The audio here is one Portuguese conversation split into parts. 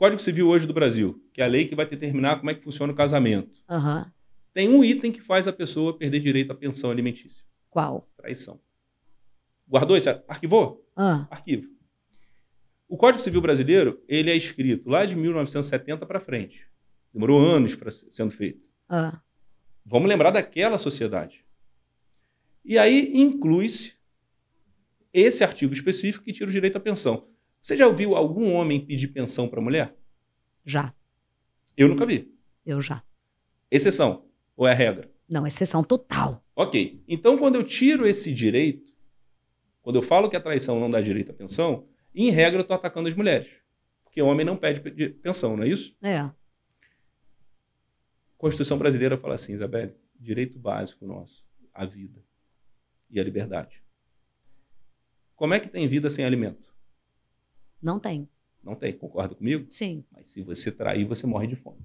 Código Civil hoje do Brasil, que é a lei que vai determinar como é que funciona o casamento. Uhum. Tem um item que faz a pessoa perder direito à pensão alimentícia. Qual? Traição. Guardou isso? Arquivou? Uhum. Arquivo. O Código Civil brasileiro, ele é escrito lá de 1970 para frente. Demorou anos para sendo feito. Uhum. Vamos lembrar daquela sociedade. E aí inclui-se esse artigo específico que tira o direito à pensão. Você já ouviu algum homem pedir pensão para mulher? Já. Eu nunca vi. Eu já. Exceção ou é regra? Não, exceção total. Ok. Então, quando eu tiro esse direito, quando eu falo que a traição não dá direito à pensão, em regra eu estou atacando as mulheres. Porque homem não pede pensão, não é isso? É. A Constituição brasileira fala assim, Isabelle, direito básico nosso, a vida e a liberdade. Como é que tem vida sem alimento? Não tem. Não tem, concorda comigo? Sim. Mas se você trair, você morre de fome.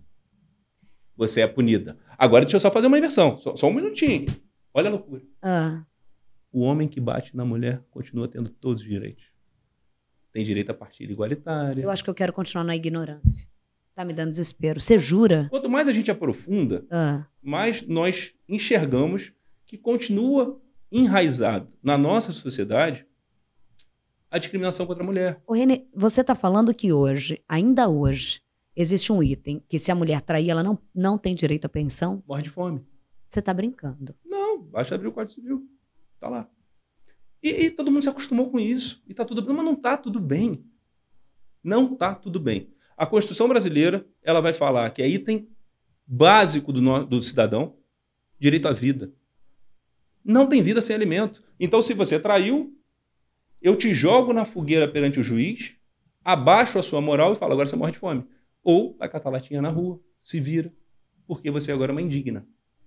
Você é punida. Agora deixa eu só fazer uma inversão, só, só um minutinho. Olha a loucura. Ah. O homem que bate na mulher continua tendo todos os direitos. Tem direito à partilha igualitária. Eu acho que eu quero continuar na ignorância. Tá me dando desespero. Você jura? Quanto mais a gente aprofunda, ah. mais nós enxergamos que continua enraizado na nossa sociedade a discriminação contra a mulher. O Renê, você está falando que hoje, ainda hoje, existe um item que se a mulher trair, ela não, não tem direito à pensão? Morre de fome. Você está brincando. Não, basta abrir o Código Civil. está lá. E, e, todo mundo se acostumou com isso. E está tudo bem. Mas não está tudo bem. Não está tudo bem. A Constituição brasileira, ela vai falar que é item básico do, do cidadão, direito à vida. Não tem vida sem alimento. Então, se você traiu, eu te jogo na fogueira perante o juiz, abaixo a sua moral e falo, agora você morre de fome. Ou vai catar latinha na rua, se vira, porque você agora é uma indigna.